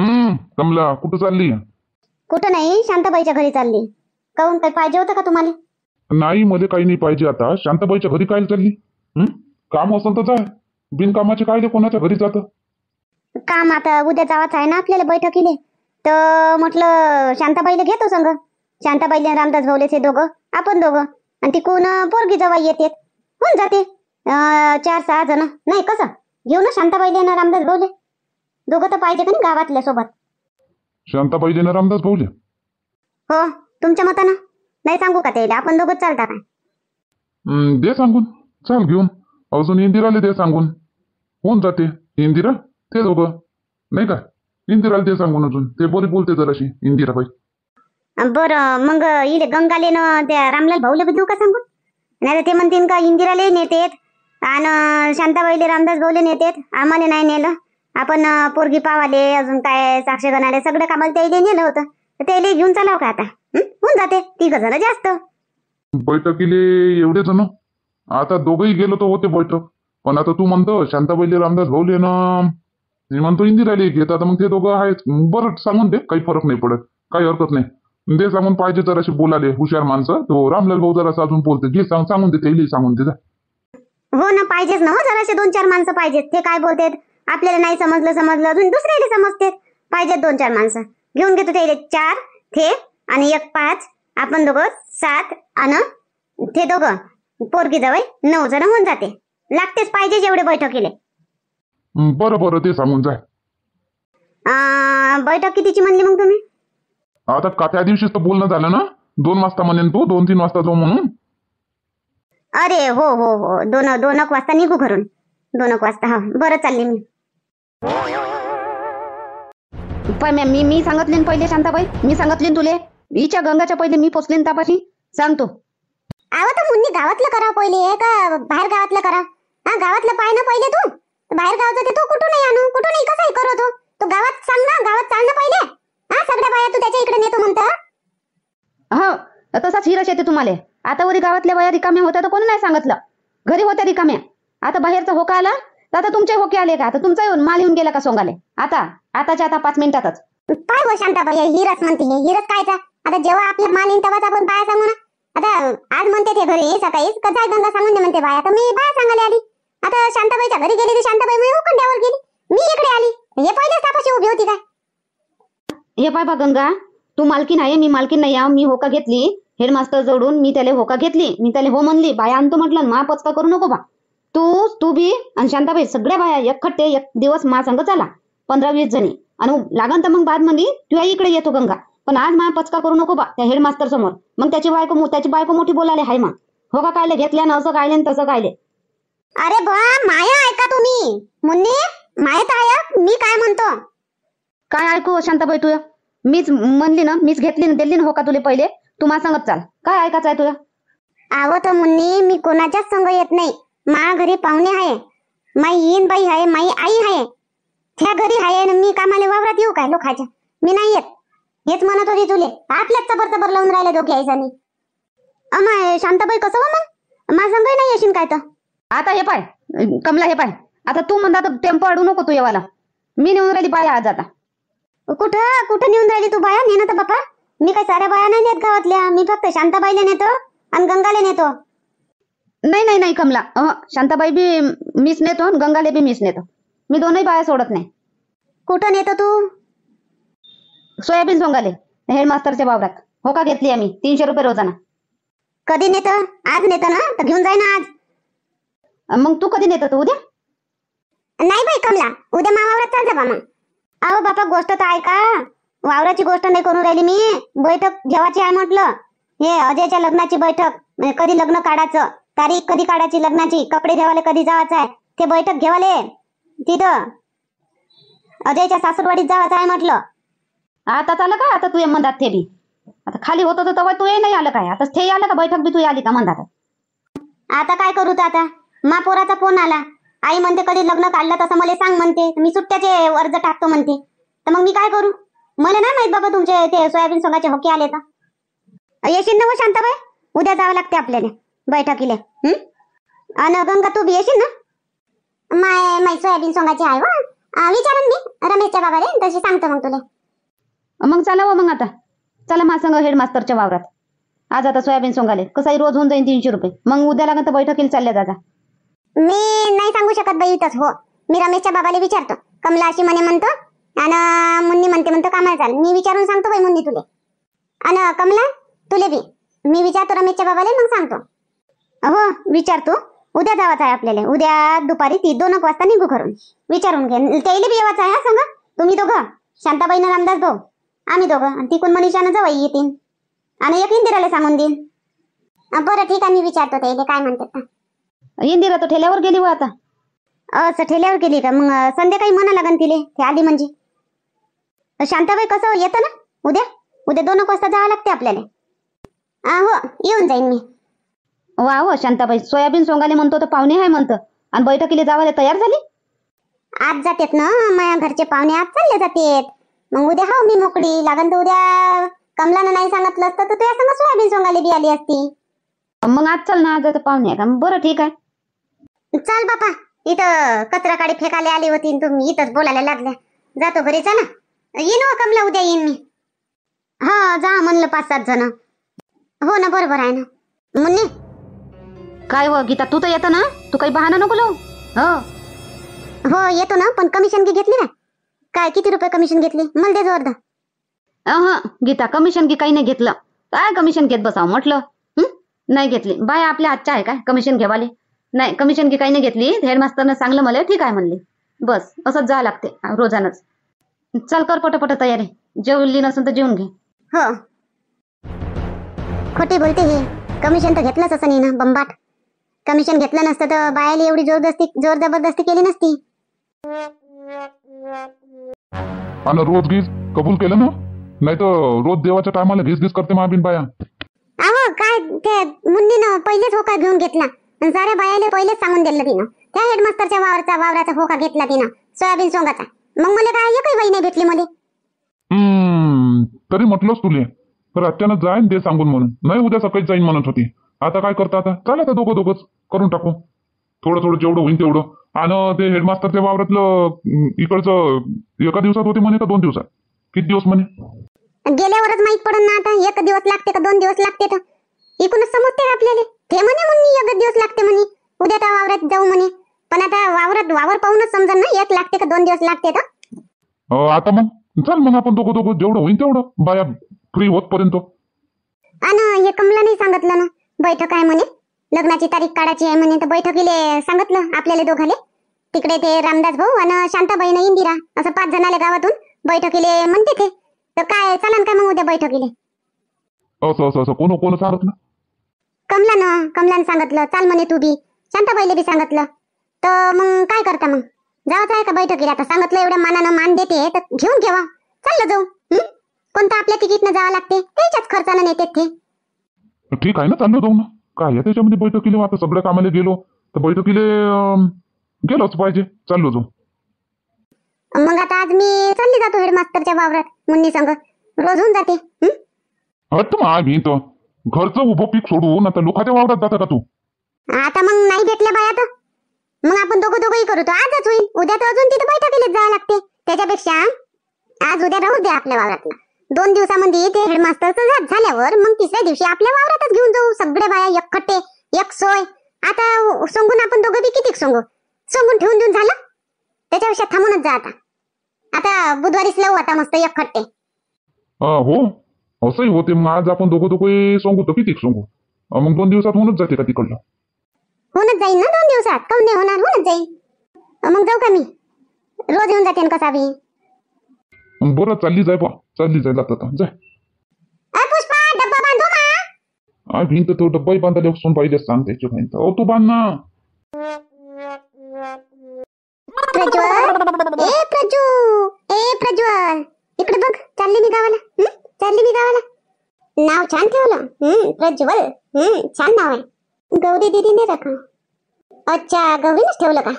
हम्म कमला कुठं चालली कुठं नाही शांताबाईच्या घरी चालली काहून काही पाहिजे होतं का तुम्हाला नाही मध्ये काही नाही पाहिजे आता शांताबाईच्या घरी काय चालली काम असेल तर जाय बिनकामाचे काय कोणाच्या घरी जात काम आता उद्या जावाच आहे ना आपल्याला बैठकीने तर म्हटलं शांताबाईला घेतो सांग शांताबाई रामदास भाऊलेच से दोघं आपण दोघं आणि ती कोण पोरगी जवाई येते होऊन जाते चार सहा जण नाही कसं घेऊ ना शांताबाईले रामदास भाऊले दोघं तर पाहिजे का गावातल्या सोबत शांता पाहिजे ना रामदास भाऊले हो तुमच्या मतानं नाही सांगू का त्याला आपण दोघं चालता काय दे सांगून चाल घेऊन अजून इंदिराला दे सांगून होऊन जाते इंदिरा ते दोघं नाही का इंदिराला ते सांगून अजून ते बोरी बोलते जराशी इंदिरा बाई बर मग इले गंगाले न त्या रामलाल भाऊले बद्दल का सांगून नाही ते म्हणतील का इंदिराले नेतेत आणि शांताबाईले रामदास भाऊले नेतेत आम्हाला नाही नेलं आपण पोरगी पावाले अजून काय साक्ष गणाले सगळं काम त्याला नेलं होतं तर त्याला घेऊन चालाव का आता होऊन जाते तिघ जण जास्त बैठकीले एवढे जण आता दोघही गेलो तर होते बैठक पण आता तू म्हणतो शांताबाईले रामदास भाऊले ना मी म्हणतो इंदिराली घेत आता मग ते दोघं आहेत बरं सांगून दे काही फरक नाही पडत काही हरकत नाही दे सांगून पाहिजे तर असे बोलाले हुशार माणसं तो रामलाल भाऊ जरा अजून बोलते जे सांग सांगून दे ते सांगून दे हो ना पाहिजेच ना हो जराशे दोन चार माणसं पाहिजेत ते काय बोलतात आपल्याला नाही समजलं समजलं अजून दुसऱ्या समजते पाहिजेत दोन चार माणसं घेऊन घेतो ते चार थे आणि एक पाच आपण दोघं सात आणि थे दोघं पोरगी जवळ नऊ जण होऊन जाते लागतेच पाहिजे जेवढे बैठकीले बरं बरं ते सांगून जाय बैठक कितीची म्हणली मग तुम्ही आता का त्या दिवशीच बोलणं झालं ना दोन वाजता म्हणेन तू दोन तीन वाजता जाऊ म्हणून अरे हो हो हो दोन दोन वाजता निघू घरून दोन वाजता हा हो. बरं चालली मी पाय मी मी सांगतले पहिले शांताबाई मी सांगतले तुले हिच्या गंगाच्या पहिले मी पोचले तापाशी सांगतो तर मुन्नी गावातलं करा पहिले का बाहेर गावातलं करा हा गावातलं पाय ना पहिले तू बाहेर गावचं ते तू कुठून नाही आणू कुठून नाही कसं करतो तू गावात सांग ना गावात चाल ना पहिले हा सगळ्या बाया तू त्याच्या इकडे नेतो म्हणत हा हो, तसाच हिरस येते तुम्हाला आता वरी गावातल्या बाया रिकाम्या होत्या तर कोणी नाही सांगितलं घरी होत्या रिकाम्या आता बाहेरचा होका आला तर आता तुमचे होके आले का आता तुमचा येऊन माल येऊन गेला का सोंगाले आता आताच्या आता पाच मिनिटातच काय हो शांताबाई हे हिरस म्हणते हे हिरस कायचा आता जेव्हा आपले माल येईन तेव्हाच आपण बाया सांगू ना आता आज म्हणते ते घरी सकाळी कसा गंगा सांगून म्हणते बाया आता मी बाया सांगायला आली आता शांताबाईच्या घरी गेली ती शांताबाई मी उकंड्यावर गेली मी इकडे आली हे पहिले तापाशी उभी होती काय हे पाय बा गंगा तू मालकी नाही मी मालकी नाही या मी होका घेतली हेडमास्टर जोडून मी त्याला होका घेतली मी त्याला हो म्हणली बाया आणतो म्हटलं मा पचका करू नको बा तू तू बी आणि शांताबाई सगळ्या बाया एकखट्टे एक दिवस मा संग चला पंधरा वीस जणी आणि लागन तर मग बाद तू तुझ्या इकडे येतो गंगा पण आज माया पचका करू नको बा त्या हेडमास्तर समोर मग त्याची बायको त्याची बायको मोठी बोलाले हाय मग हो का कायले घेतल्या ना असं कायले तसं कायले अरे बा माया ऐका तुम्ही मुन्नी माहित आहे मी काय म्हणतो काय ऐकू शांताबाई तुया मीच म्हणली ना मीच घेतली ना दिली ना हो का तुला पहिले तू मला सांगत चाल काय ऐकायचं आहे तुला आवं मुन्नी मी कोणाच्याच संग येत नाही मा घरी पाहुणे आहे माई येईन बाई आहे माई आई आहे त्या घरी आहे मी कामाला वावरात येऊ काय लोकाच्या मी नाही येत हेच म्हणत होती तुले आपल्याच चबर तबर लावून राहिले दोघे आईसानी अमाय शांताबाई कसं हो मग मा संग नाही येशील काय तर आता हे पाय कमला हे पाय आता तू म्हणता टेम्पो अडू नको तू येवाला मी नेऊन राहिली बाया आज आता कुठं कुठं नेऊन राहिली तू बाया नेणं तर बापा मी काय साऱ्या बाया नाही नेत गावातल्या मी फक्त शांताबाईला नेतो आणि गंगाला नेतो नाही नाही नाही कमला शांताबाई बी मीच नेतो गंगाले बी मीच नेतो मी दोनही बाया सोडत नाही कुठं नेतो तू सोयाबीन सोंगाले हेडमास्तरच्या वावरात होका घेतली आम्ही तीनशे रुपये रोजाना कधी नेत आज नेत ना तर घेऊन जाय ना आज मग तू कधी नेतो तू उद्या नाही बाई कमला उद्या मामावरात चाल मग अहो बापा गोष्ट तर ऐका वावराची गोष्ट नाही करून राहिली मी बैठक घेवाची आहे म्हटलं हे अजयच्या लग्नाची बैठक म्हणजे कधी लग्न काढायचं तारीख कधी काढायची लग्नाची कपडे घ्यावाले कधी जावायचं आहे ते बैठक घेवाले तिथं अजयच्या सासूरवाडीत जावायचं आहे म्हटलं आता आलं काय आता तू म्हणतात ते बी आता खाली होत होतं तेव्हा तू नाही आलं काय आता ते आलं का बैठक बी तू आली का म्हणतात आता काय करू आता मा पोराचा फोन आला आई म्हणते कधी लग्न काढलं तसं मला सांग म्हणते मी सुट्ट्याचे अर्ज टाकतो म्हणते तर मग मी काय करू मला नाही माहित बाबा तुमचे ते सोयाबीन सोंगाचे हॉकी आले तर येशील ना शांताबाई उद्या जावं लागते आपल्याला बैठकीले हम्म अन गंगा तू बी ना माय माय सोयाबीन सोंगाची आहे वा विचारून मी रमेशच्या बाबाले तशी सांगतो मग तुले मग चला व मग आता चला मा संग हेडमास्टरच्या वावरात आज आता सोयाबीन सोंगाले कसाही रोज होऊन जाईल तीनशे रुपये मग उद्या लागत बैठकीला चालले दादा मी नाही सांगू शकत बाई इथंच हो मी रमेशच्या बाबाले विचारतो कमला अशी म्हणे म्हणतो आणि मुन्नी म्हणते म्हणतो कामाला चाल मी विचारून सांगतो बाई मुन्नी तुले आणि कमला तुले बी मी विचारतो रमेशच्या बाबाले मग सांगतो हो विचारतो उद्या जावाच आहे आपल्याला उद्या दुपारी ती दोन वाजता निघू घरून विचारून घे त्याला बी येवाचं आहे सांगा तुम्ही दोघं शांताबाईनं रामदास भाऊ आम्ही दोघं आणि तिकून मनीषानं जवळ येतील आणि एक इंदिराला सांगून देईन बरं ठीक आहे मी विचारतो त्याला काय म्हणतात का इंदिरा तो ठेल्यावर गेली व हो आता असं ठेल्यावर गेली का मग संध्याकाळी म्हणा लागन तिले ते आधी म्हणजे शांताबाई कसं येतं ना उद्या उद्या दोन वाजता जावं लागते आपल्याला हो येऊन जाईन मी वा हो शांताबाई सोयाबीन सोंगाले म्हणतो तर पाहुणे आहे म्हणतो आणि बैठकीला जावायला तयार झाली आज जातेत ना माझ्या घरचे पाहुणे आज चालले जातेत मग उद्या हा मी मोकळी लागन तर उद्या कमलानं नाही सांगितलं असतं तर तुझ्या असं सोयाबीन सोंगाले बी आली असती मग आज चल ना आज तर पाहुणे आहे का बरं ठीक आहे चाल बापा इथं कचरा काडी फेकायला आली होती तुम्ही इथंच बोलायला लागल्या जातो घरी ना येईन हो व कमला उद्या येईन मी हा हो, जा म्हणलं पाच सात जण हो ना बरोबर आहे ना मुन्नी काय व हो, गीता तू तर येतं ना तू काही बहाना नको लो हो हो येतो ना पण कमिशन की घेतली ना काय किती रुपये कमिशन घेतली मला दे अर्धा अह गीता कमिशन की काही नाही घेतलं काय कमिशन घेत बसाव म्हटलं नाही घेतली बाय आपल्या आजच्या आहे काय कमिशन घेवाले नाही कमिशन की काही नाही घेतली हेडमास्तरनं सांगलं मला ठीक आहे म्हणले बस असंच जा लागते रोजानच चल कर पटापट तयारी जेवली नसून तर जेवून घे हो खोटी बोलते हे कमिशन तर घेतलंच असं नाही ना बंबाट कमिशन घेतलं नसतं तर बायाला एवढी जोरदस्ती जोर जबरदस्ती केली नसती आणि रोज गीज कबूल केलं ना नाही तर रोज देवाच्या टायमाला घीस घीस करते महाबीन बाया अहो काय ते मुंडीनं पहिलेच होका घेऊन घेतला आणि साऱ्या बायाले पहिलेच सांगून दिलं तिनं त्या हेडमास्टरच्या वावरचा वावराचा होकार घेतला तिनं सोयाबीन सोंगाचा मग मला काय एकही बाई नाही भेटली मध्ये हम्म, तरी म्हटलंच तुले तर जाईन दे सांगून म्हणून नाही उद्या सकाळी जाईन म्हणत होती आता काय करता आता चालेल आता दोघं दोघंच करून टाकू थोडं थोडं जेवढं होईल तेवढं आणि ते हेडमास्टर वावरातलं इकडचं एका दिवसात होते म्हणे का दोन दिवसात किती दिवस म्हणे गेल्यावरच माहित पडन ना आता एक दिवस लागते का दोन दिवस लागते तर एकूणच समजते का आपल्याला ते म्हणे म्हणून एक दिवस लागते म्हणे उद्या त्या वावरात जाऊ म्हणे पण आता वावरात वावर पाहूनच समजा ना एक लागते का दोन दिवस लागते तर आता मग चल मग आपण दोघं दोघं जेवढं होईल तेवढं बाया फ्री होत पर्यंत आणि हे कमला नाही सांगितलं ना बैठक आहे म्हणे लग्नाची तारीख काढायची आहे म्हणे तर बैठकीले सांगितलं आपल्याला दोघाले तिकडे ते रामदास भाऊ आणि शांताबाई ना इंदिरा असं पाच आले गावातून बैठकीले म्हणते ते तर काय चालन काय मग उद्या बैठकीले कमला ना कमला ना सांगितलं चाल म्हणे तू बी शांताबाईला बी सांगितलं तर मग काय करता मग जाऊ आहे का बैठकीला आता सांगितलं एवढ्या मानानं मान देते तर घेऊन घेवा चाललं जाऊ कोणतं आपल्या तिकीट न जावं लागते त्याच्याच खर्चानं नेते ते ठीक आहे ना चाललो जाऊ ना काय आहे त्याच्यामध्ये बैठकीले आता सगळ्या कामाला गेलो तर बैठकीले गेलोच पाहिजे चाललो जाऊ मग आता आज मी चालली जातो हेडमास्टरच्या वावरात मुन्नी सांग रोज होऊन जाते हं? हट मग आम्ही तो घरचं उभं पीक सोडून आता लोकाच्या वावरात जाता का तू आता मग नाही भेटल्या बाया तर मग आपण दोघं दोघंही करू तो आजच होईल उद्या तर अजून तिथे बैठकीला जावं लागते त्याच्यापेक्षा आज उद्या राहू दे आपल्या वावरातला दोन दिवसामध्ये ते हेडमास्टरचं झाप झाल्यावर मग तिसऱ्या दिवशी आपल्या वावरातच घेऊन जाऊ सगळे बाया एकखट्टे एक सोय आता सोंगून आपण दोघं बी किती सोंगू सोंगून ठेवून देऊन झालं त्याच्यापेक्षा थांबूनच जा आता आता बुधवारीच लावू आता मस्त एकखट्टे हो असंही होते मग आज आपण दोघं दोघे सोंगू तर किती सोंगू मग दोन दिवसात होऊनच जाते का तिकडलं होऊनच जाईल ना दोन दिवसात काऊन नाही होणार होऊनच जाईल मग जाऊ का मी रोज येऊन जाते कसा बी बरं चालली जाय पा चालली जाईल आता आता जाय पुष्पा डब्बा बांधू का आय तो डब्बाही बांधायला बसून पाहिजे सांगते भिंत ओ तू बांध ना प्रज्वल ए प्रजू ए इकडे बघ चालली मी गावाला हं? चालली मी गावाला नाव छान ठेवलं हं, प्रज्वल हं, छान नाव आहे गौरी दीदीने रखा अच्छा गौरीनेच ठेवलं का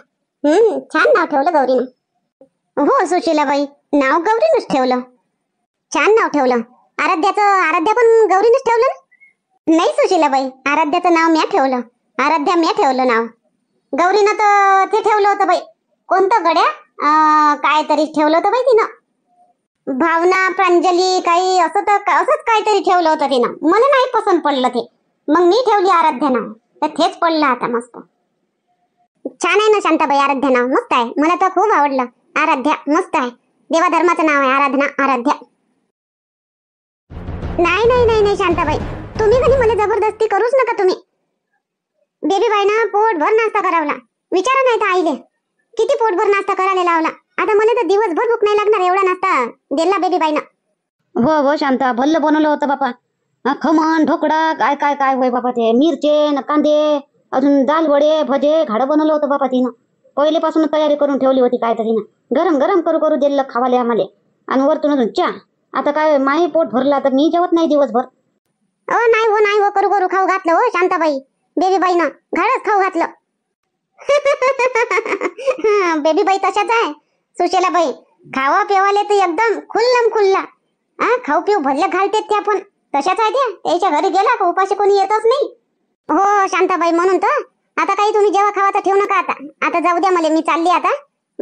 हं, छान नाव ठेवलं गौरीने हो बाई नाव गौरीनच ठेवलं छान नाव ठेवलं आराध्याचं आराध्या पण गौरीनेच ठेवलं ना नाही बाई आराध्याचं नाव म्या ठेवलं आराध्या म्या ठेवलं नाव गौरीनं तर ते ठेवलं होतं बाई कोणतं गड्या काय तरी ठेवलं होतं बाई तिनं भावना प्रांजली काही असं तर असंच काहीतरी ठेवलं होतं तिनं मला नाही पसंत पडलं ते मग मी ठेवली आराध्या नाव तर तेच पडलं आता मस्त छान आहे ना शांताबाई आराध्या नाव मस्त आहे मला तर खूप आवडलं आराध्या मस्त आहे देवाधर्माचं नाव आहे आराधना आराध्या नाही नाही नाही नाही शांताबाई तुम्ही कधी मला जबरदस्ती करूच नका तुम्ही बेबी बाई ना पोटभर नाश्ता करावला विचारा नाही तर आईले किती पोटभर नाश्ता करायला लावला आता मला तर दिवसभर भूक नाही लागणार एवढा नाश्ता दिला बेबी बाई हो हो शांता भल्ल बनवलं होतं बापा खमण ढोकडा काय काय काय होय बापा ते मिरचे कांदे अजून दाल वडे भजे घाडं बनवलं होतं बापा तिनं पासून तयारी करून ठेवली होती काय तरी ना गरम गरम करू करू दिलं खावाले आम्हाला आणि वरतून अजून चहा आता काय माही पोट भरला तर मी जेवत नाही दिवसभर ओ नाही हो नाही हो करू करू खाऊ घातलं हो शांताबाई बेबीबाई ना घरच खाऊ घातलं बेबीबाई तशाच आहे सुशेला बाई खावा पिवाले तर एकदम खुल्लम खुल्ला हा खाऊ पिऊ भरल्या घालते त्या पण तशाच आहे त्या त्याच्या घरी गेला का उपाशी कोणी येतच नाही हो शांताबाई म्हणून तर आता काही तुम्ही जेव्हा खावा तर ठेवू नका आता आता जाऊ द्या मला मी चालली आता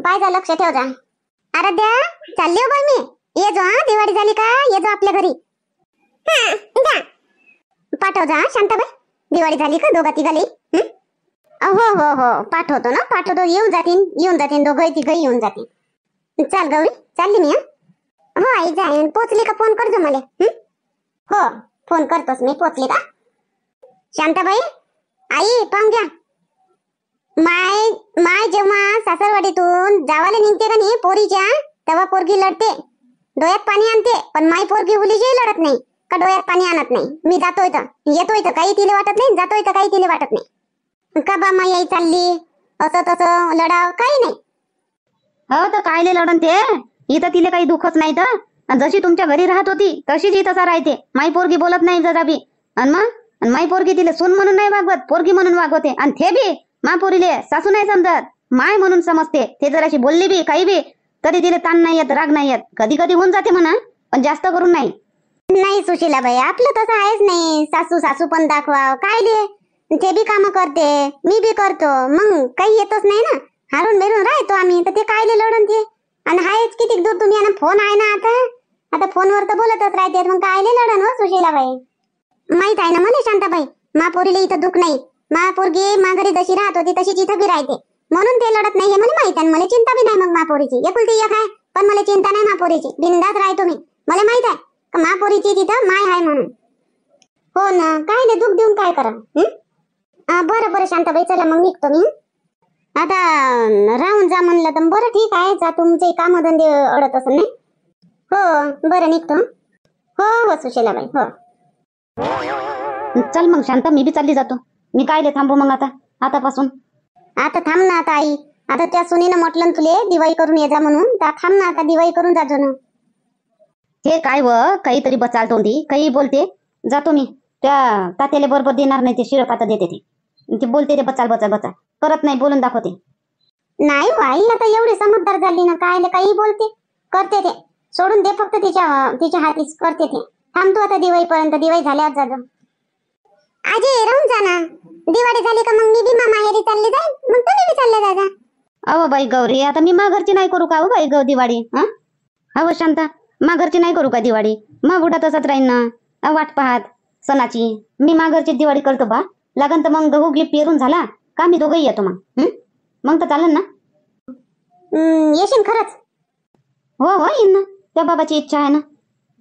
पायचा लक्ष जा अरे द्या चालली हो बाई मी ये जो हा दिवाळी झाली का ये जो आपल्या घरी हा, पाठव जा शांताबाई दिवाळी झाली का दोघा तिघाली हो हो हो पाठवतो ना पाठवतो येऊन जातीन येऊन जातीन दोघं तिघ येऊन जातील चाल गौरी चालली मी हो आई जा पोचली का फोन करजो मला हो फोन करतोच मी पोचली का शांताबाई आई पाहून घ्या माय माय जेव्हा सासरवाडीतून जावाला निघते का नाही पोरीच्या तेव्हा पोरगी लढते डोळ्यात पाणी आणते पण माई पोरगी लढत नाही का डोळ्यात पाणी आणत नाही मी जातोय तर येतोय तर काही तिला वाटत नाही जातोय तर काही तिला वाटत नाही का बा माई आई चालली असं तसं लढाव काही नाही हो तर कायले लढन ते इथं तिला काही दुखच नाही तर जशी तुमच्या घरी राहत होती तशीच ही तसा राहते माय पोरगी बोलत नाही जरा बी आणि मग आणि पोरगी तिला सून म्हणून नाही वागवत पोरगी म्हणून वागवते आणि थे बी मा पोरीले सासू नाही समजत माय म्हणून समजते ते जराशी बोलली बी काही बी कधी तिला ताण नाही येत राग नाही येत कधी कधी होऊन जाते म्हणा पण जास्त करून नाही नाही बाई आपलं तसं आहेच नाही सासू सासू पण दाखवा काय दे ते बी काम करते मी बी करतो मग काही येतच नाही ना हारून बिरून राहतो आम्ही तर ते काय लढून ते आणि हायच किती दूर तुम्ही फोन आहे ना आता आता फोनवर तर बोलतच राहते मग काय लढण हो बाई माहित आहे ना म्हणे शांताबाई महापुरीला इथं दुःख नाही महापोरगी माघारी जशी राहत होती तशीच इथं बी राहते म्हणून ते लढत नाही हे मला माहित आहे मला चिंता बी नाही मग महापोरीची एकुलती एक आहे पण मला चिंता नाही महापोरीची बिंदात राय तुम्ही मला माहित आहे महापोरीची तिथं माय आहे म्हणून हो ना काय नाही दुःख देऊन काय करा बरं बरं शांताबाई चला मग निघतो मी आता राहून जा म्हणलं तर बरं ठीक आहे जा तुमचे काम धंदे अडत असेल नाही हो बरं निघतो हो हो सुशिलाबाई हो चल मग शांत मी बी चालली जातो मी काय थांबू मग आता आतापासून आता थांब ना आता आई आता त्या सुनीनं म्हटलं तुले दिवाळी करून ये जा म्हणून त्या थांब ना आता दिवाळी करून जातो ना हे काय व काहीतरी बचाल तोंडी काही बोलते जातो मी त्या तात्याला बरोबर देणार नाही ते शिरप आता देते ते बोलते ते बचाल बचाल बचाल करत नाही बोलून दाखवते नाही आई आता एवढी समजदार झाली ना काय काही बोलते करते ते सोडून दे फक्त तिच्या तिच्या हातीच करते ते थांबतो आता पर्यंत दिवाळी झाल्यावर जातो आजी राहून जा ना दिवाळी झाली का मग मी बी मामा हेरी चालले जाईल मग तुम्ही बी चालले जा अहो बाई गौरी आता मी माघरची नाही करू का अहो बाई गौ दिवाळी हा अहो शांता माघरची नाही करू का दिवाळी मा बुडा तसाच राहीन ना वाट पाहत सणाची मी माघरची दिवाळी करतो बा लागन तर मग गहू गिफ्ट पेरून झाला का मी दोघंही येतो मग मग तर चालेल ना येशील खरंच हो हो येईन ना त्या बाबाची इच्छा आहे ना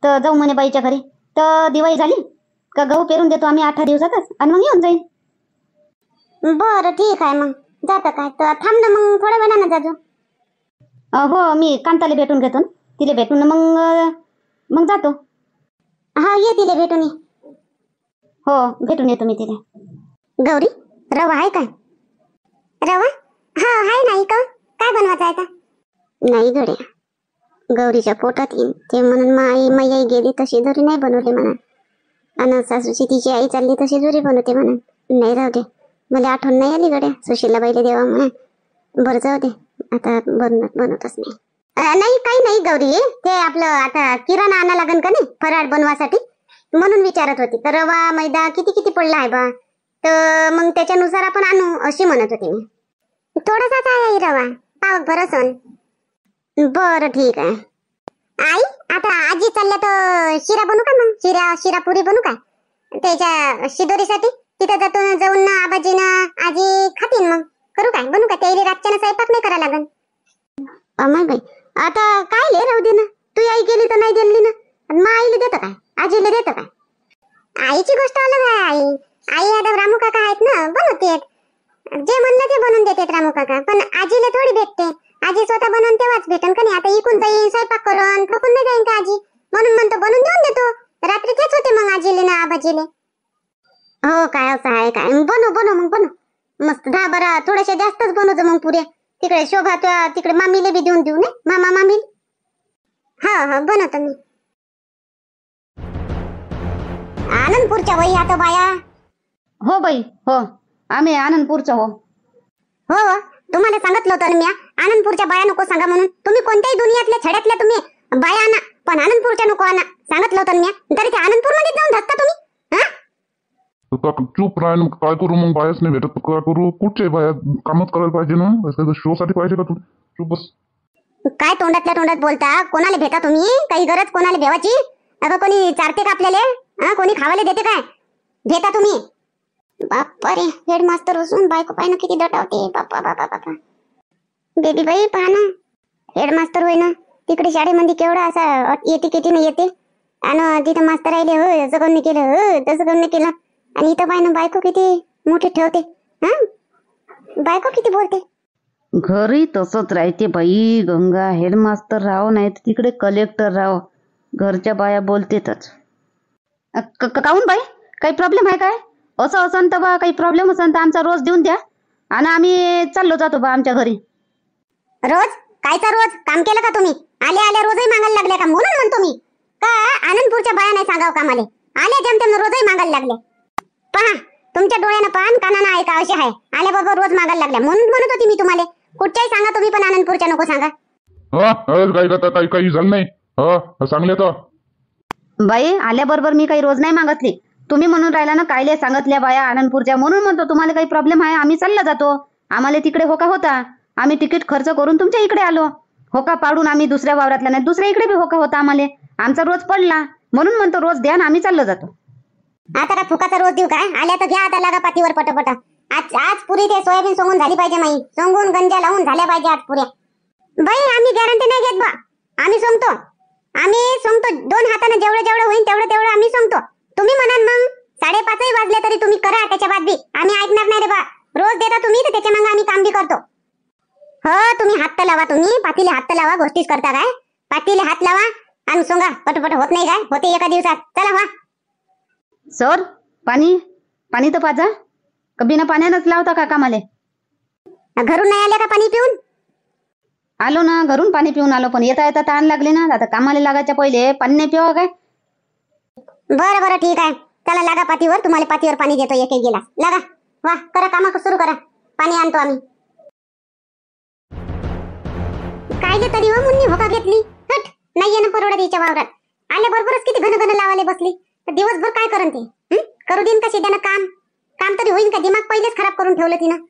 तर जाऊ म्हणे बाईच्या घरी तर दिवाळी झाली का गहू पेरून देतो आम्ही आठ दिवसातच आणि मग येऊन जाईल बरं ठीक आहे मग जातं काय तर थांब ना मग थोड्या वेळानं जातो हो मी कांताला भेटून घेतो तिला भेटून मग मग जातो हा ये तिला भेटून हो भेटून येतो मी तिला गौरी रवा आहे काय रवा हा आहे नाही काय बनवायचं आहे का नाही गड्या गौरीच्या पोटात येईन ते म्हणून माई मै गेली तशी घरी नाही बनवली म्हणा आणि सासूची तिची आई चालली तशी जुरी बनवते म्हणून नाही राहू दे मला आठवण नाही आली गड्या सुशीला बाईला देवा म्हणा बरं जाऊ दे आता बनवत बनवतच नाही नाही काही नाही गौरी ते आपलं आता किराणा आणा लागन का नाही फराळ बनवासाठी म्हणून विचारत होती तर रवा मैदा किती किती पडला आहे बा तर मग त्याच्यानुसार आपण आणू अशी म्हणत होती मी थोडासाच आहे रवा बरं असन बरं ठीक आहे आई आता आजी चाललं तर शिरा बनू का मग शिरा शिरा पुरी बनू का त्याच्या शिदोरीसाठी तिथं जातो ना जाऊन ना आबाजी ना आजी खातील मग करू काय बनू का त्याला रातच्या स्वयंपाक नाही करा लागन अमाय आता काय ले राहू दे ना तू आई गेली तर नाही दिली ना आणि मग आईला काय आजीला देतं काय आईची गोष्ट अलग आहे आई आई आता रामू काका आहेत ना बनवते जे म्हणलं ते बनवून देते रामू काका पण आजीला थोडी भेटते आजी स्वतः बनवून तेव्हाच भेटन का नाही आता इकून जाईन स्वयंपाक करून थकून नाही जाईन का आजी म्हणून म्हणतो बनवून देऊन देतो रात्री तेच होते मग आजीले ना आबाजीले हो काय असं आहे काय बनू बनू मग बनो मस्त दहा बारा थोड्याशा जास्तच बनवतो मग पुऱ्या तिकडे शोभा त्या तिकडे मामीले बी देऊन देऊ ने मामा मामी हा हो, हा हो, बनवतो मी आनंदपूरच्या बाई आता बाया हो बाई हो आम्ही आनंदपूरचा हो. हो हो तुम्हाला सांगितलं होतं ना मी आनंदपूरच्या बाया नको सांगा म्हणून तुम्ही कोणत्याही दुनियातल्या छड्यातल्या तुम्ही बाया आणा पण आनंदपूरच्या नको आणा सांगितलं होतं मी तरी ते आनंदपूर मध्ये जाऊन धक्का तुम्ही हा चूप राहील काय करू मग बायाच नाही भेटत काय करू कुठचे बाया कामच करायला पाहिजे ना शो साठी पाहिजे का तू चूप बस काय तोंडातल्या तोंडात बोलता कोणाला भेटा तुम्ही काही गरज कोणाला भेवाची अगं कोणी चारते का आपल्याला हा कोणी खावायला देते काय भेटा तुम्ही बाप रे हेड मास्तर असून बायको पाहिजे किती दटावते बाप्पा बापा बापा बेबी बाई पहा ना हेडमास्तर होय ना तिकडे शाळेमध्ये केवढा असा येते किती नाही येते आणि तिथं मास्तर राहिले हो याचं कोणी केलं हो तसं कोणी केलं आणि इथं बाय बायको किती मोठी ठेवते हा बायको किती बोलते घरी तसंच राहते बाई गंगा हेडमास्तर राव नाही तर तिकडे कलेक्टर राव घरच्या बाया बोलतेतच काहून बाई काही प्रॉब्लेम आहे काय असं असेल तर बा काही प्रॉब्लेम असेल तर आमचा रोज देऊन द्या आणि आम्ही चाललो जातो बा आमच्या घरी रोज कायचा रोज काम केलं का तुम्ही आले आले रोजही मागायला लागले का म्हणून म्हणतो मी का आनंदपूरच्या बाया नाही सांगाव का मला आले जमतेम रोजही मागायला लागले पहा तुमच्या डोळ्यानं पान कानानं ऐका असे आहे आले बाबा रोज मागायला लागल्या म्हणून म्हणत होती मी तुम्हाला कुठच्याही सांगा तुम्ही पण आनंदपूरच्या नको सांगा काही काही झालं नाही सांगले तर बाई आल्याबरोबर मी काही रोज नाही मागतली तुम्ही म्हणून राहिला ना कायले सांगतल्या बाया आनंदपूरच्या म्हणून म्हणतो तुम्हाला काही प्रॉब्लेम आहे आम्ही चालला जातो आम्हाला तिकडे होका होता आम्ही तिकीट खर्च करून तुमच्या इकडे आलो होका पाडून आम्ही दुसऱ्या वावरातला नाही दुसऱ्या इकडे बी होका होता आम्हाला आमचा रोज पडला म्हणून म्हणतो रोज द्या ना आम्ही चाललो जातो आता फुकाचा रोज देऊ काय आल्या तर घ्या आता लागा पातीवर पटापटा आज आज पुरी ते सोयाबीन सोंगून झाली पाहिजे माई सोंगून गंजा लावून झाल्या पाहिजे आज पुऱ्या बाई आम्ही गॅरंटी नाही घेत बा आम्ही सोंगतो आम्ही सोंगतो दोन हाताने जेवढे जेवढे होईल तेवढं तेवढं आम्ही सोंगतो तुम्ही म्हणाल मग साडेपाचही वाजले तरी तुम्ही करा त्याच्या बाद बी आम्ही ऐकणार नाही रे बा रोज देता तुम्ही त्याच्या मग आम्ही काम बी करतो तुम्ही हात लावा तुम्ही पातीले हात लावा गोष्टीच करता काय पातीले हात लावा आणि सोंगा पटपट होत नाही काय होते एका दिवसात चला वा सर पाणी पाणी तर पाजा का पाण्यानंच लावता का कामाले घरून नाही आले का पाणी पिऊन आलो ना घरून पाणी पिऊन आलो पण येता येता ताण लागले ना आता कामाले लागायच्या पहिले पाणी नाही पिवा काय बर बर ठीक आहे चला लागा पातीवर तुम्हाला पाठीवर पाणी देतो एक एक गेला लागा वा करा कामा सुरू करा पाणी आणतो आम्ही पाहिले तरी हो मुन्नी होका घेतली हट नाही येणं परवडत हिच्या वावरात आल्या बरोबरच किती घन घन लावाले बसली तर दिवसभर काय करन ते करू देईन कशी त्यानं काम काम तरी होईन का दिमाग पहिलेच खराब करून ठेवलं तिनं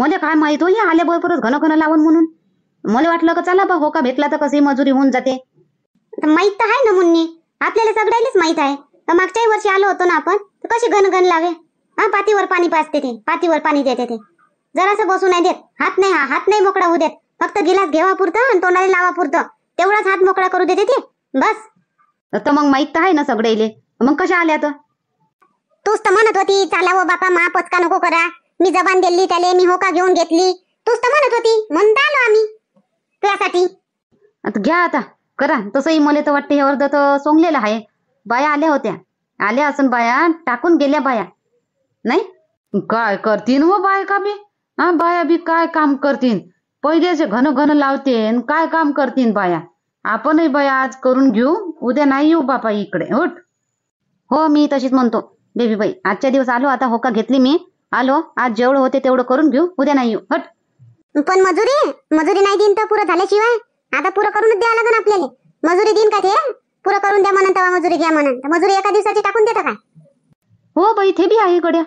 मला काय माहित होई आल्या बरोबरच घन घन लावून म्हणून मला वाटलं का चला बा होका भेटला तर कशी मजुरी होऊन जाते माहित तर आहे ना मुन्नी आपल्याला सगळ्यालाच माहित आहे तर मागच्याही वर्षी आलो होतो ना आपण तर कशी घनघन लावे हा पातीवर पाणी पाचते ते पातीवर पाणी देते ते जरासं बसू नाही देत हात नाही हा हात नाही मोकळा होऊ देत फक्त गिलास घेवा पुरतं आणि तोंडाला पुरतं तेवढाच हात मोकळा करू देते ती बस तर मग माहित तर आहे ना सगळे मग कशा आल्या तर तूच तर म्हणत होती चाला हो बापा मा पचका नको करा मी जबान दिली त्याले मी होका घेऊन घेतली तूच तर म्हणत होती म्हणून आलो आम्ही तुझ्यासाठी आता घ्या आता करा तसंही मला तर वाटते हे अर्ध तर सोंगलेलं आहे बाया आल्या होत्या आल्या असून बाया टाकून गेल्या बाया नाही काय करतीन हो बाय का बी हा बाया बी काय काम करतीन पहिले जे घन घन लावते काय काम करतीन बाया आपणही बाया आज करून घेऊ उद्या नाही येऊ बापा इकडे उठ हो मी तशीच म्हणतो बेबीबाई आजच्या दिवस आलो आता होका घेतली मी आलो आज जेवढं होते तेवढं करून घेऊ उद्या नाही येऊ हट पण मजुरी मजुरी नाही दिन तर पुरं झाल्याशिवाय आता पुरं करून द्या लागून आपल्याला मजुरी दिन का ते पुरं करून द्या म्हणून तेव्हा मजुरी घ्या म्हणून मजुरी एका दिवसाची टाकून देता का हो बाई ते बी आहे गड्या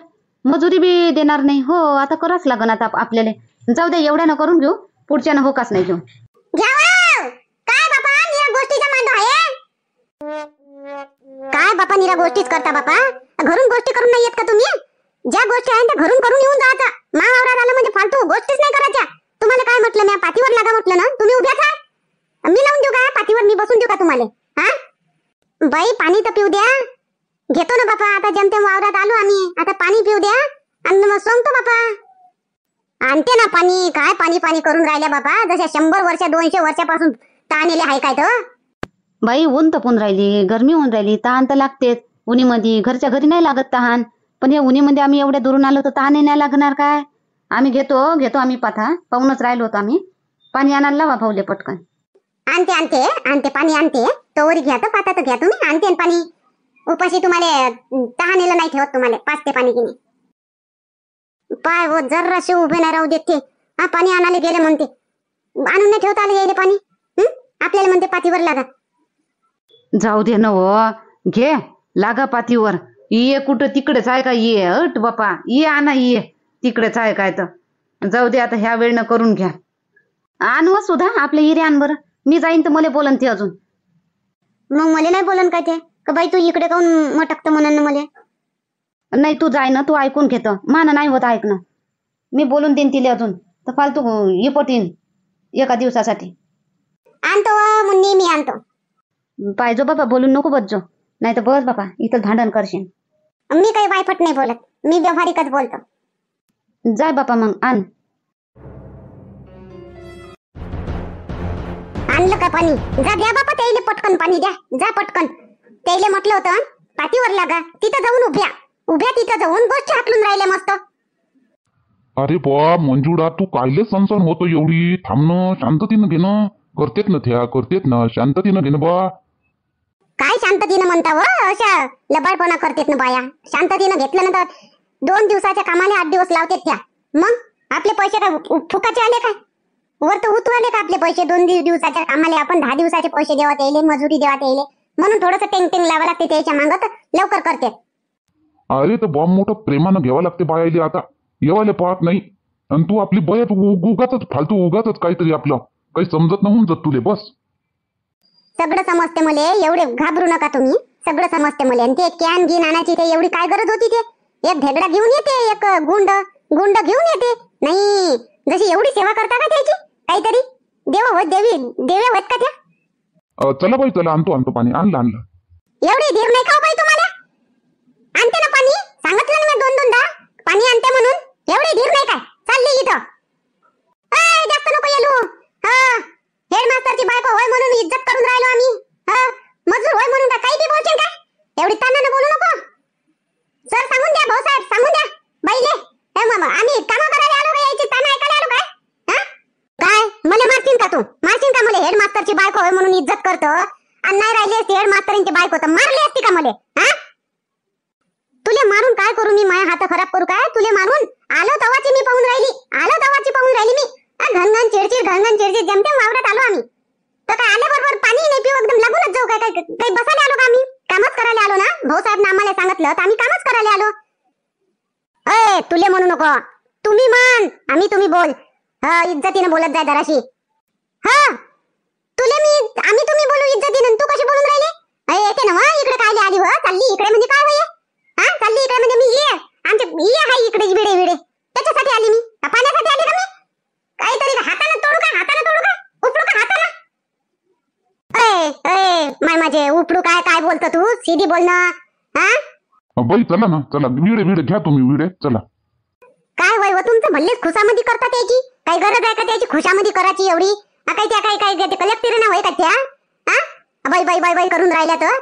मजुरी बी देणार नाही हो आता करावंच लागन आता आपल्याला जाऊ दे न करून घेऊ पुढच्यानं होकाच नाही घेऊ काय बापा निरा गोष्टीचा आहे काय बापा निरा गोष्टीच करता बापा घरून गोष्टी करून नाही येत का तुम्ही ज्या गोष्टी आहेत त्या घरून करून येऊन जायचा मावावरात आलं म्हणजे फालतू गोष्टीच नाही करायच्या तुम्हाला काय म्हटलं मी पाठीवर लागा म्हटलं ना तुम्ही उभ्या था मी लावून देऊ का पाठीवर मी बसून देऊ का तुम्हाला हा बाई पाणी तर पिऊ द्या घेतो ना बापा आता जमतेम वावरात आलो आम्ही आता पाणी पिऊ द्या आणि मग सांगतो बापा आणते ना पाणी काय पाणी पाणी करून राहिल्या बाबा जशा शंभर वर्ष दोनशे वर्षापासून ताणलेले आहे काय तर बाई ऊन तपून राहिली गर्मी होऊन राहिली तहान तर लागतेच उन्हीमध्ये घरच्या घरी नाही लागत तहान पण हे उन्हीमध्ये आम्ही एवढ्या दुरून आलो तर तहान नाही लागणार काय आम्ही घेतो घेतो आम्ही पाथा पाहूनच राहिलो होतो आम्ही पाणी आणायला लावा भाऊले पटकन आणते आणते आणते पाणी आणते तोवरी घ्या तर पाथा तर घ्या तुम्ही आणते पाणी उपाशी तुम्हाला तहानेला नाही ठेवत तुम्हाला पाच ते पाणी घेणे पाय हो जराशे उभे नाही राहू देते हा पाणी आणायला गेले म्हणते आणून नाही ठेवता आले गेले पाणी हं? आपल्याला म्हणते पातीवर लागा जाऊ दे न घे लागा पातीवर ये कुठं तिकडेच आहे का ये अट बापा ये आणा ये तिकडेच आहे काय तर जाऊ दे आता ह्या वेळनं करून घ्या आणव सुद्धा आपल्या हिरे आण बरं मी जाईन तर मले बोलन ते अजून मग मला नाही बोलन काय ते का बाई तू इकडे काऊन मटकत म्हणून मले नाही तू जाय ना तू ऐकून घेत मान नाही होत ऐकणं मी बोलून देईन तिला अजून तर फालतू इपट येईन एका दिवसासाठी आणतो मुन्नी मी आणतो पाहिजो बाबा बोलून नको बजो नाही तर बस बाबा इथं भांडण करशील मी काही वायफट नाही बोलत मी व्यवहारिकच बोलतो जाय बापा मग आण आणलं का पाणी जा द्या बापा त्याला पटकन पाणी द्या जा पटकन त्याला म्हटलं होतं पाठीवर लागा तिथं जाऊन उभ्या उभ्या तिथं जाऊन बस हाकलून राहिले मस्त अरे बा मंजुळा तू कायले सणसण होतो एवढी थांबणं शांततीनं घेणं करतेत ना थ्या करतेत ना शांततीनं घेणं बा काय शांततीनं म्हणता व हो? अशा लबाडपणा करतेत ना बाया शांततीनं घेतलं ना तर दोन दिवसाच्या कामाने आठ दिवस लावतेत त्या मग आपले पैसे काय फुकाचे आले काय वर तर उतरले का आपले पैसे दोन दिवसाच्या कामाला आपण दहा दिवसाचे पैसे देवात येईल मजुरी देवात येईल म्हणून थोडस टेंग टेंग लावा लागते त्याच्या मागत लवकर करते अरे तर बॉम्ब मोठा प्रेमानं घ्यावा लागते बायाले आता येवाले पाहत नाही आणि तू आपली बयात उगाच फालतू उगाच काहीतरी आपलं काही समजत न होऊन जात तुले बस सगळं समजते मले एवढे घाबरू नका तुम्ही सगळं समजते मले आणि ते कॅन घेऊन आणायची ते एवढी काय गरज होती ते एक ढेगडा घेऊन येते एक गुंड गुंड घेऊन येते नाही जशी एवढी सेवा करता का त्याची काहीतरी देव देवी देवे होत का त्या चला बाई चला आणतो आणतो पाणी आणलं आणलं एवढी धीर नाही खाऊ हो बाई तुम्हाला आणते ना पाणी सांगितलं ना मी दोन दोनदा पाणी आणते म्हणून एवढे धीर नाही काय चालली इथं ए जास्त नको येलो हा हेड मास्टरची बायको होय म्हणून इज्जत करून राहिलो आम्ही मजूर होय म्हणून काही बी बोलशील का एवढी तानानं बोलू नको सर सांगून द्या भाऊ साहेब सांगून द्या बाईले ए मामा आम्ही काम करायला आलो का यायची ताना ऐकायला आलो काय हा काय मला मारशील का तू मारशील का मला हेड मास्टरची बायको होय म्हणून इज्जत करतो आणि नाही राहिली असती हेड मास्तरांची बायको तर मारली असती का मला हा काय करू मी माझ्या हात खराब करू काय तुले मारून आलो तवाची मी पाहून राहिली आलो तवाची पाहून राहिली मी घनघन चिडचिड घनघन चिडचिड जमते वावरात आलो आम्ही तर काय आले बरोबर पाणी नाही पिऊ एकदम लागूनच जाऊ काय काय काय बसायला आलो का आम्ही कामच करायला आलो ना भाऊ साहेब आम्हाला सांगितलं तर आम्ही कामच करायला आलो ए तुले म्हणू नको तुम्ही म्हण आम्ही तुम्ही बोल हा इज्जतीने बोलत जाय दराशी हा तुले मी आम्ही तुम्ही बोलू इज्जतीने तू कशी बोलून राहिली ए येते ना इकडे काय आली हो चालली इकडे म्हणजे काय होई हा चालली इकडे म्हणजे मी ये आमच्या मी ये हाय इकडे विडे विडे त्याच्यासाठी आली मी का पाण्यासाठी आली का मी काहीतरी हाताला तोडू का हाताला तोडू का उपडू का हाताला अय अय माय माझे उपडू काय काय बोलतो तू सीधी बोल ना हा बाई चला ना चला विडे विडे घ्या तुम्ही विडे चला काय वय हो तुमचं म्हणलेच खुशामध्ये करता त्याची काय गरज आहे का त्याची खुशामध्ये करायची एवढी काय त्या काय काय कलेक्टर ना होय का त्या हा बाई बाई बाई बाई करून राहिल्या तर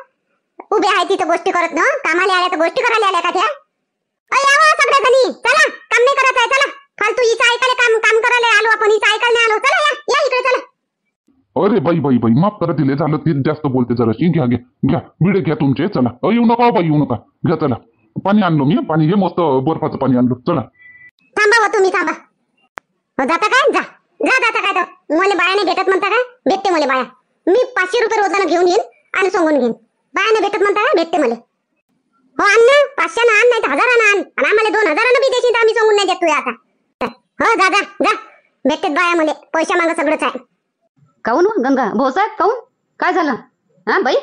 उभे आहे तिथं गोष्टी करत ना कामाला आल्या तर गोष्टी करायला आल्या का त्या सगळ्या जणी चला काम नाही करत आहे चला फालतू हिचं ऐकायला काम काम करायला आलो आपण हिचं ऐकायला नाही आलो चला या या इकडे चला अरे बाई बाई बाई माफ करा दिले झालं ती जास्त बोलते जरा घ्या घ्या घ्या बिडे घ्या तुमचे चला अ येऊ नका बाई येऊ नका घ्या चला पाणी आणलो मी पाणी हे मस्त बर्फाचं पाणी आणलो चला थांबा हो तुम्ही थांबा जाता काय जा जा जाता काय तो मला बाळा भेटत म्हणता का भेटते मला बाळा मी पाचशे रुपये रोजानं घेऊन येईन आणि सांगून घेईन बायाने भेटत म्हणता भेटते मला हो आण ना पाचशे ना आण नाही तर हजार आण आणि आम्हाला दोन हजार बी देशील तर आम्ही सांगून नाही देत तुला आता हो दादा जा भेटते बाया मला पैसे मागा सगळंच आहे काऊन गंगा भाऊसाहेब काऊन काय झालं हा बाई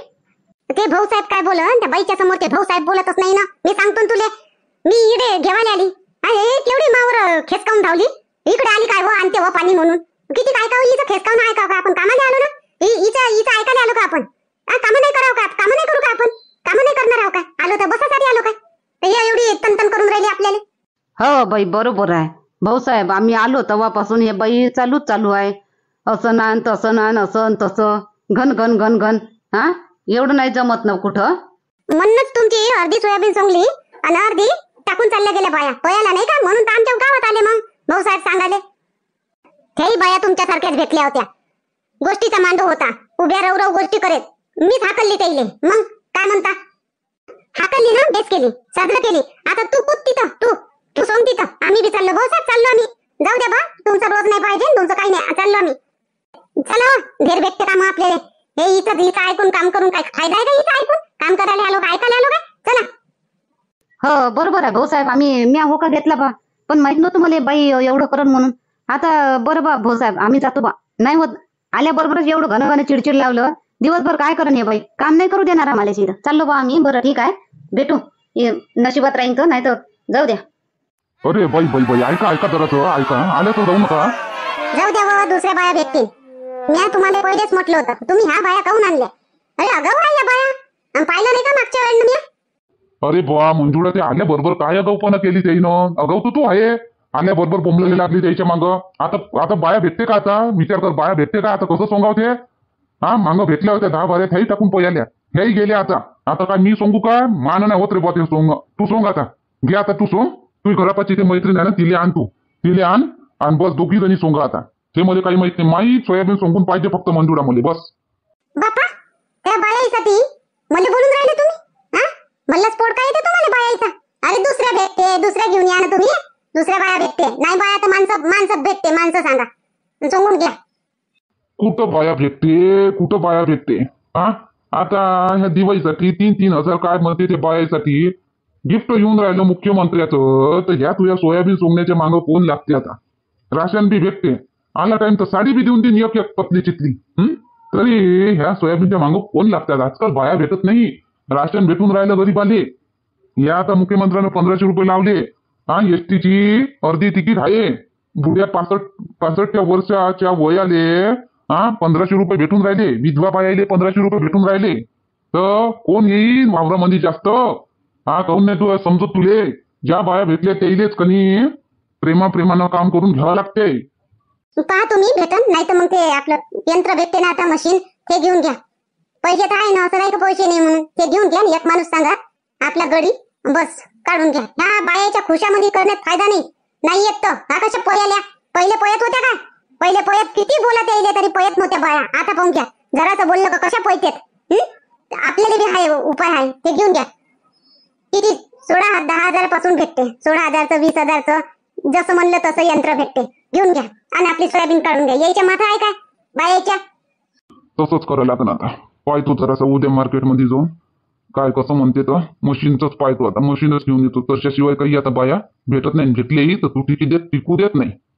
ते भाऊसाहेब काय बोल त्या बाईच्या समोर ते भाऊसाहेब बोलतच नाही ना मी सांगतो तुले मी इकडे घेवायला आली अरे केवढी मावर खेचकावून धावली इकडे आली काय हो आणते हो पाणी म्हणून किती काय का खेचकावून ऐका का आपण कामाला आलो ना इथं इथं ऐकायला आलो का आपण काम नाही करावं का काम नाही करू का आपण काम नाही करणार का आलो तर बसासाठी आलो काय या एवढी तनतन करून राहिली आपल्याला हो बाई बरोबर आहे भाऊसाहेब आम्ही आलो तेव्हापासून हे बाई चालूच चालू आहे असं ना तसं ना असं तसं घन घन घन घन हा एवढं नाही जमत ना कुठं म्हणूनच तुमची अर्धी सोयाबीन सोंगली आणि अर्धी टाकून चालल्या गेल्या बाया पयाला नाही का म्हणून तर आमच्या गावात आले मग भाऊसाहेब सांगाले त्याही बाया तुमच्या सारख्याच भेटल्या होत्या गोष्टीचा मांडू होता उभ्या रवरव गोष्टी करेत मी हाकलली त्याईले मग काय म्हणता हाकलली ना बेस केली साजरं केली आता तू कुठ तिथं तू तू सोंग तिथं आम्ही बी चाललो भाऊ हो, चाललो आम्ही जाऊ द्या बा तुमचा रोज नाही पाहिजे तुमचं काही नाही चाललो आम्ही चला हो. घेर भेटते काम आपल्याला हे इथं इथं ऐकून काम करून काय फायदा आहे का इथं ऐकून काम करायला आलो काय ऐकायला आलो काय चला हो बरोबर आहे भाऊ साहेब आम्ही म्या होका घेतला बा पण माहित नव्हतं मला बाई एवढं करण म्हणून आता बरं बा साहेब आम्ही जातो बा नाही होत आल्याबरोबरच एवढं घन घन चिडचिड लावलं दिवसभर काय करण हे बाई काम नाही करू देणार आम्हाला इथं चाललो बा आम्ही बरं ठीक आहे भेटू नशिबात राहीन तर नाही तर जाऊ द्या अरे बाई बाई बाई ऐका ऐका जरा तो, ऐका आलं तर जाऊ नका जाऊ द्या बाबा दुसऱ्या बाया भेटतील मी तुम्हाला पहिलेच म्हटलं होतं तुम्ही ह्या बाया काऊन आणल्या अरे अगाऊ बाया आणि पाहिलं नाही का मागच्या वेळेला मी अरे बुवा मंजुळा ते आल्या बरोबर काय अगाऊपणा केली ते अगाऊ तू तू आहे आल्या बरोबर बोंबलेली लागली त्याच्या मागं आता आता बाया भेटते का आता विचार कर बाया भेटते का आता कसं सोंगावते हा मांग भेटल्या होत्या दहा बारा त्याही टाकून पहिल्या नाही गेले आता आता काय मी सोंगू का मान नाही होत रे बॉ सोंग तू सोंग आता घे आता तू सोंग तू घरापाची ते मैत्रीण आहे ना तिले आण तू तिले आण आणि बस दोघी जणी सोंगा आता ते मला काही माहित नाही माई सोयाबीन सोंगून पाहिजे फक्त मंजुळा मुले बस बापा मला बोलून तुम्ही काय अरे दुसऱ्या भेटते घेऊन तुम्ही दुसऱ्या बाया भेटते नाही बाया तर माणसं माणसं भेटते माणसं सांगा सोंगून घ्या कुठं बाया भेटते कुठं बाया भेटते हा आता ह्या दिवाळीसाठी तीन तीन हजार काय म्हणते ते बायासाठी गिफ्ट येऊन राहिलं मुख्यमंत्र्याचं तर ह्या तुझ्या सोयाबीन सोंगण्याच्या मागं कोण लागते आता राशन बी भेटते आला टाइम तर साडी बी देऊन देईन एक एक पत्नी चितली तरी ह्या सोयाबीनच्या मागं कोण लागतात आजकाल बाया भेटत नाही राशन भेटून राहिलं गरीब आले या आता मुख्यमंत्र्यानं पंधराशे रुपये लावले हा एस अर्धी तिकीट आहे बुड्या पासष्ट पासष्टच्या वर्षाच्या वयाले हा पंधराशे रुपये भेटून राहिले विधवा पायाले पंधराशे रुपये भेटून राहिले तर कोण येईल वावरामध्ये जास्त हा काहून नाही तू समजत तुले ज्या बाया भेटल्या त्याईलेच कनी प्रेमा प्रेमानं काम करून घ्यावं लागते पहा तुम्ही भेटन नाही तर मग ते आपलं यंत्र भेटते ना आता मशीन ते घेऊन घ्या पैसे तर आहे ना असं नाही का पैसे नाही म्हणून ते घेऊन घ्या एक माणूस सांगा आपला गडी बस काढून घ्या ह्या बायाच्या खुशामध्ये करण्यात फायदा नाही नाही येत तर हा कशा पोयाल्या पहिले पोयात होत्या का पहिले पोयत किती बोलत यायले तरी पळत नव्हत्या बाया आता पाहून घ्या जरासं बोललं का कशा पळतेत आपल्याला बी हाय उपाय आहे ते घेऊन घ्या किती सोळा दहा हजार पासून भेटते सोळा हजारचं वीस हजारचं जसं म्हणलं तसं यंत्र भेटते घेऊन घ्या आणि आपली सोयाबीन काढून घ्या यायच्या माथा आहे काय बायाच्या तसंच करा लागणार आता पाय तू जरासं उद्या मध्ये जाऊन काय कसं म्हणते तर मशीनच पाहतो आता मशीनच घेऊन येतो तशाशिवाय काही आता बाया भेटत नाही घेतलेही तर तू टिकी देत टिकू देत नाही